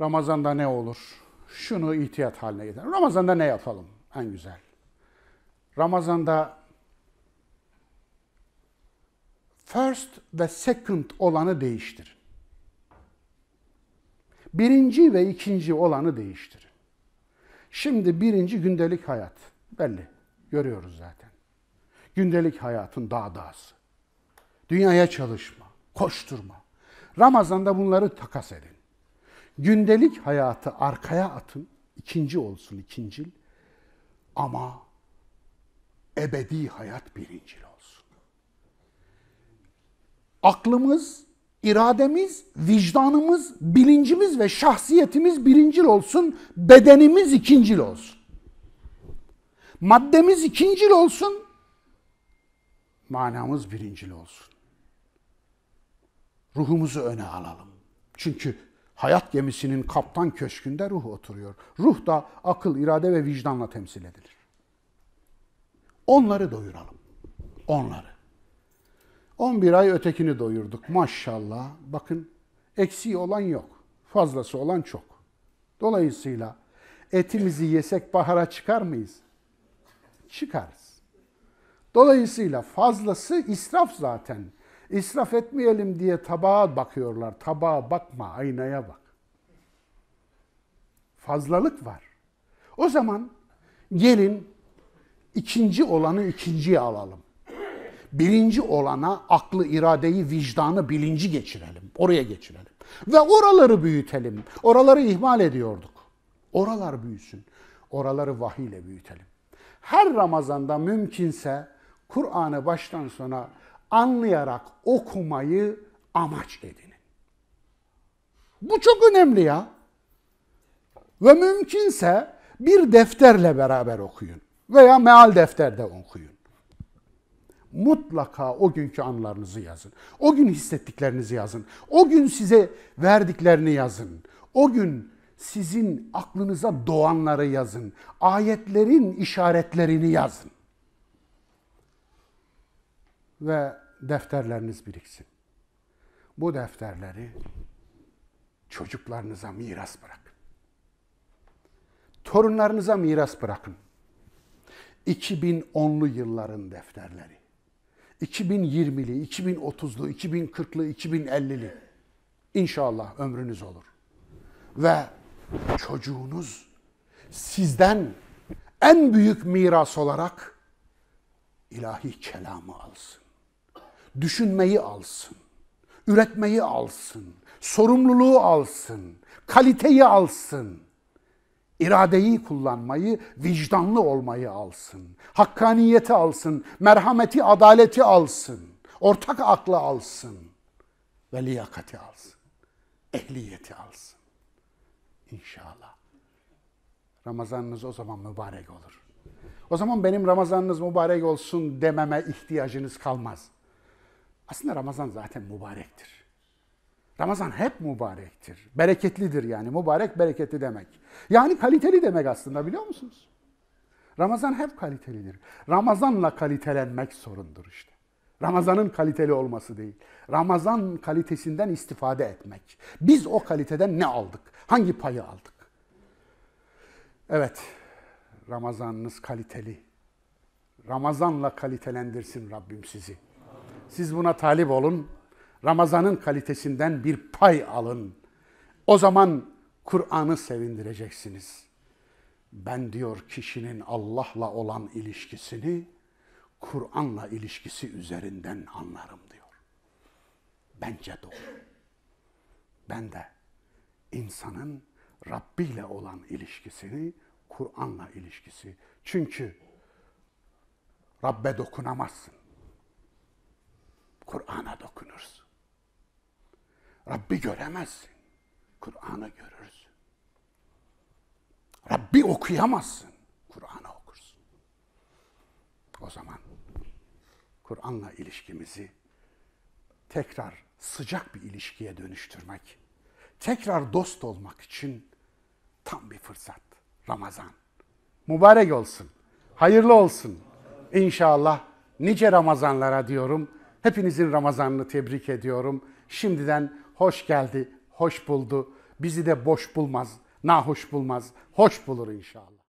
Ramazan'da ne olur? Şunu ihtiyat haline getirelim. Ramazan'da ne yapalım en güzel? Ramazan'da first ve second olanı değiştir. Birinci ve ikinci olanı değiştir. Şimdi birinci gündelik hayat. Belli. Görüyoruz zaten. Gündelik hayatın daha dağısı. Dünyaya çalışma, koşturma. Ramazan'da bunları takas edin. Gündelik hayatı arkaya atın. ikinci olsun ikincil. Ama ebedi hayat birincil olsun. Aklımız, irademiz, vicdanımız, bilincimiz ve şahsiyetimiz birincil olsun. Bedenimiz ikincil olsun. Maddemiz ikincil olsun. Manamız birincil olsun. Ruhumuzu öne alalım. Çünkü Hayat gemisinin kaptan köşkünde ruh oturuyor. Ruh da akıl, irade ve vicdanla temsil edilir. Onları doyuralım. Onları. 11 ay ötekini doyurduk maşallah. Bakın eksiği olan yok. Fazlası olan çok. Dolayısıyla etimizi yesek bahara çıkar mıyız? Çıkarız. Dolayısıyla fazlası israf zaten. İsraf etmeyelim diye tabağa bakıyorlar. Tabağa bakma, aynaya bak. Fazlalık var. O zaman gelin ikinci olanı ikinciye alalım. Birinci olana aklı, iradeyi, vicdanı, bilinci geçirelim. Oraya geçirelim. Ve oraları büyütelim. Oraları ihmal ediyorduk. Oralar büyüsün. Oraları vahiyle büyütelim. Her Ramazan'da mümkünse Kur'an'ı baştan sona anlayarak okumayı amaç edinin. Bu çok önemli ya. Ve mümkünse bir defterle beraber okuyun veya meal defterde okuyun. Mutlaka o günkü anlarınızı yazın. O gün hissettiklerinizi yazın. O gün size verdiklerini yazın. O gün sizin aklınıza doğanları yazın. Ayetlerin işaretlerini yazın ve defterleriniz biriksin. Bu defterleri çocuklarınıza miras bırakın. Torunlarınıza miras bırakın. 2010'lu yılların defterleri. 2020'li, 2030'lu, 2040'lı, 2050'li. İnşallah ömrünüz olur. Ve çocuğunuz sizden en büyük miras olarak ilahi kelamı alsın düşünmeyi alsın, üretmeyi alsın, sorumluluğu alsın, kaliteyi alsın, iradeyi kullanmayı, vicdanlı olmayı alsın, hakkaniyeti alsın, merhameti, adaleti alsın, ortak aklı alsın ve liyakati alsın, ehliyeti alsın. İnşallah. Ramazanınız o zaman mübarek olur. O zaman benim Ramazanınız mübarek olsun dememe ihtiyacınız kalmaz.'' Aslında Ramazan zaten mübarektir. Ramazan hep mübarektir. Bereketlidir yani. Mübarek bereketli demek. Yani kaliteli demek aslında biliyor musunuz? Ramazan hep kalitelidir. Ramazanla kalitelenmek sorundur işte. Ramazanın kaliteli olması değil. Ramazan kalitesinden istifade etmek. Biz o kaliteden ne aldık? Hangi payı aldık? Evet, Ramazanınız kaliteli. Ramazanla kalitelendirsin Rabbim sizi. Siz buna talip olun. Ramazan'ın kalitesinden bir pay alın. O zaman Kur'an'ı sevindireceksiniz. Ben diyor kişinin Allah'la olan ilişkisini Kur'an'la ilişkisi üzerinden anlarım diyor. Bence doğru. Ben de insanın Rabbi ile olan ilişkisini Kur'an'la ilişkisi. Çünkü Rabbe dokunamazsın. Kur'an'a dokunursun. Rabbi göremezsin. Kur'an'ı görürsün. Rabbi okuyamazsın. Kur'an'ı okursun. O zaman Kur'an'la ilişkimizi tekrar sıcak bir ilişkiye dönüştürmek, tekrar dost olmak için tam bir fırsat. Ramazan. Mübarek olsun. Hayırlı olsun. İnşallah nice Ramazanlara diyorum. Hepinizin Ramazan'ını tebrik ediyorum. Şimdiden hoş geldi, hoş buldu. Bizi de boş bulmaz, nahoş bulmaz, hoş bulur inşallah.